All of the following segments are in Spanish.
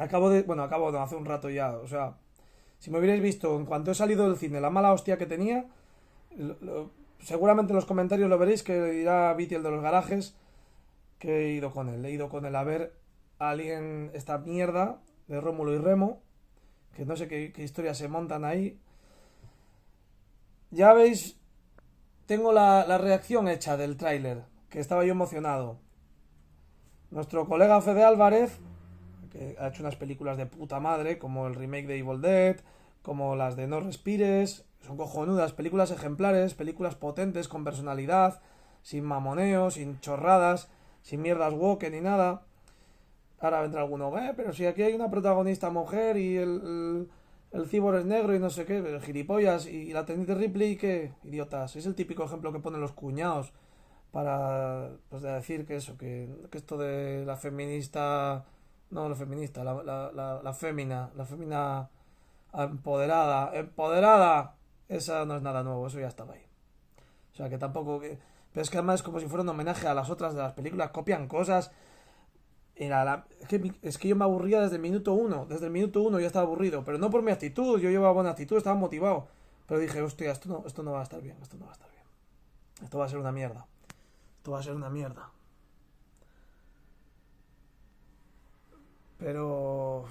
Acabo de. Bueno, acabo de hace un rato ya. O sea, si me hubierais visto en cuanto he salido del cine, la mala hostia que tenía, seguramente en los comentarios lo veréis que dirá Viti el de los garajes que he ido con él. He ido con él a ver a alguien esta mierda de Rómulo y Remo, que no sé qué, historias se montan ahí. Ya veis, tengo la, la reacción hecha del tráiler, que estaba yo emocionado. Nuestro colega Fede Álvarez que ha hecho unas películas de puta madre, como el remake de Evil Dead, como las de No Respires, son cojonudas, películas ejemplares, películas potentes, con personalidad, sin mamoneo, sin chorradas, sin mierdas woke ni nada. Ahora vendrá alguno, eh, pero si aquí hay una protagonista mujer y el, el, cibor es negro y no sé qué, gilipollas y, la la teniente Ripley, qué? idiotas. Es el típico ejemplo que ponen los cuñados para pues, decir que eso, que esto de la feminista no la feminista, la, la, fémina, la fémina empoderada, empoderada, esa no es nada nuevo, eso ya estaba ahí. O sea que tampoco... Pero es que además es como si fuera un homenaje a las otras de las películas, copian cosas. es, que, yo me aburría desde el minuto uno, desde el minuto uno ya estaba aburrido, pero no por mi actitud, yo llevaba buena actitud, estaba motivado. Pero dije, hostia, esto no, esto no va a estar bien, esto no va a estar bien. Esto va a ser una mierda. Esto va a ser una mierda. Pero...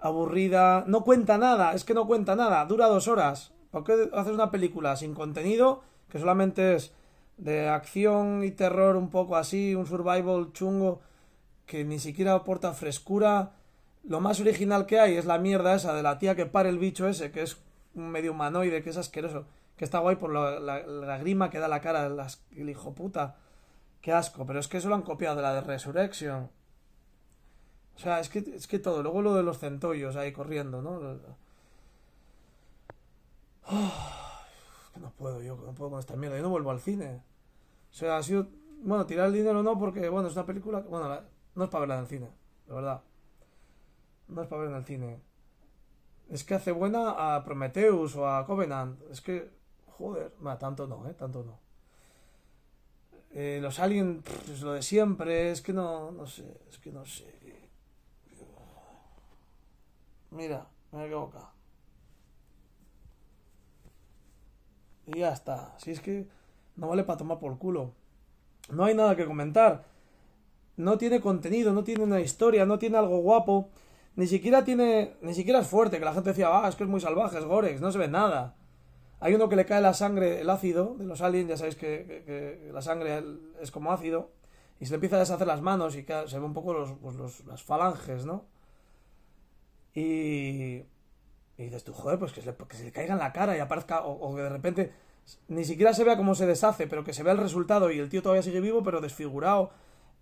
Aburrida. No cuenta nada, es que no cuenta nada. Dura dos horas. ¿Por qué haces una película sin contenido que solamente es de acción y terror un poco así, un survival chungo que ni siquiera aporta frescura? Lo más original que hay es la mierda esa de la tía que para el bicho ese, que es un medio humanoide, que es asqueroso, que está guay por la, la, grima que da la cara, las, el hijo puta. Qué asco, pero es que eso lo han copiado de la de Resurrection. O sea, es que, es que todo. Luego lo de los centollos ahí corriendo, ¿no? que no puedo yo, no puedo con esta mierda. Yo no vuelvo al cine. O sea, ha sido. Bueno, tirar el dinero no, porque, bueno, es una película. Bueno, no es para verla en el cine, la verdad. No es para verla en el cine. Es que hace buena a Prometheus o a Covenant. Es que. Joder, Bueno, tanto no, ¿eh? Tanto no. Eh, los aliens, lo de siempre, es que no, no sé, es que no sé. Mira, me he Y ya está. Si es que no vale para tomar por culo. No hay nada que comentar. No tiene contenido, no tiene una historia, no tiene algo guapo. Ni siquiera tiene. Ni siquiera es fuerte, que la gente decía, ah, es que es muy salvaje, es Gorex, no se ve nada. Hay uno que le cae la sangre, el ácido de los aliens, ya sabéis que, la sangre es como ácido, y se le empieza a deshacer las manos y se ve un poco pues los, las falanges, ¿no? Y, y dices tú, joder, pues que se, le, caiga en la cara y aparezca, o, que de repente ni siquiera se vea cómo se deshace, pero que se vea el resultado y el tío todavía sigue vivo, pero desfigurado,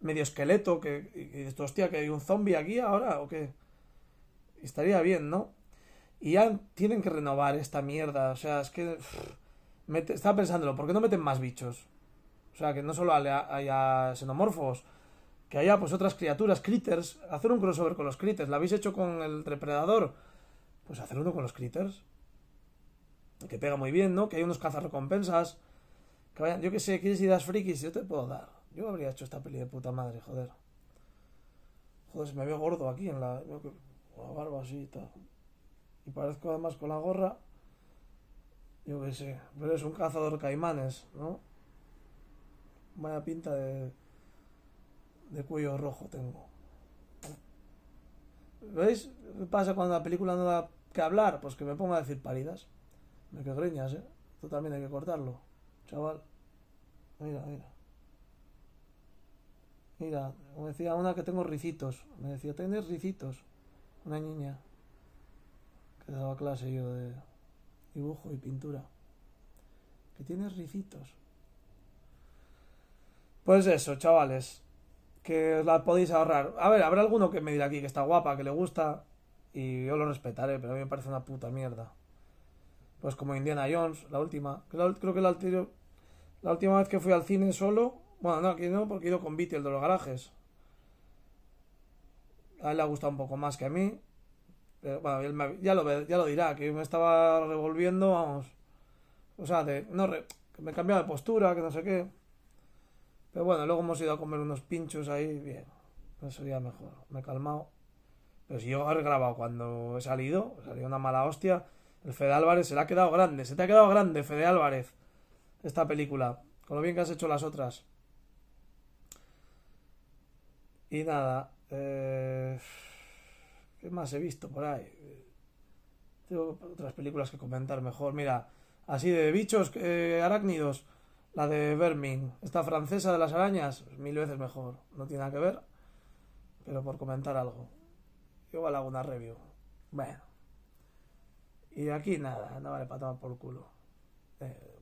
medio esqueleto, que y dices, hostia, que hay un zombie aquí ahora o qué. estaría bien, ¿no? Y ya tienen que renovar esta mierda. O sea, es que. estaba pensándolo, ¿por qué no meten más bichos? O sea, que no solo haya, xenomorfos, que haya pues otras criaturas, critters. Hacer un crossover con los critters. ¿Lo habéis hecho con el depredador? Pues hacer uno con los critters. Que pega muy bien, ¿no? Que hay unos cazarrecompensas. Que vayan, yo que sé, quieres ideas frikis, yo te puedo dar. Yo habría hecho esta peli de puta madre, joder. Joder, se me veo gordo aquí en la. la barba parezco además con la gorra, yo qué sé, pero es un cazador caimanes, ¿no? Vaya pinta de, de cuello rojo tengo. ¿Veis qué pasa cuando la película no da que hablar? Pues que me ponga a decir paridas. Me que greñas, ¿eh? Esto también hay que cortarlo, chaval. Mira, mira. Mira, me decía una que tengo ricitos. Me decía, ¿tienes ricitos? Una niña que daba clase yo de dibujo y pintura. Que tienes ricitos. Pues eso, chavales. Que os la podéis ahorrar. A ver, habrá alguno que me dirá aquí que está guapa, que le gusta. Y yo lo respetaré, pero a mí me parece una puta mierda. Pues como Indiana Jones, la última. Creo que la, la última vez que fui al cine solo. Bueno, no, aquí no, porque he ido con Viti, el de los garajes. A él le ha gustado un poco más que a mí. Eh, bueno, él ya, lo, dirá, que me estaba revolviendo, vamos. O sea, no, que me cambiaba de postura, que no sé qué. Pero bueno, luego hemos ido a comer unos pinchos ahí, bien. Eso sería mejor, me he calmado. Pero si yo he grabado cuando he salido, he una mala hostia. El Fede Álvarez se le ha quedado grande, se te ha quedado grande, Fede Álvarez, esta película. Con lo bien que has hecho las otras. Y nada, eh. ¿Qué más he visto por ahí? Tengo otras películas que comentar mejor. Mira, así de bichos eh, arácnidos, la de Vermin, esta francesa de las arañas, pues, mil veces mejor. No tiene nada que ver, pero por comentar algo. Yo vale hago una review. Bueno. Y aquí nada, no vale para tomar por culo. Eh,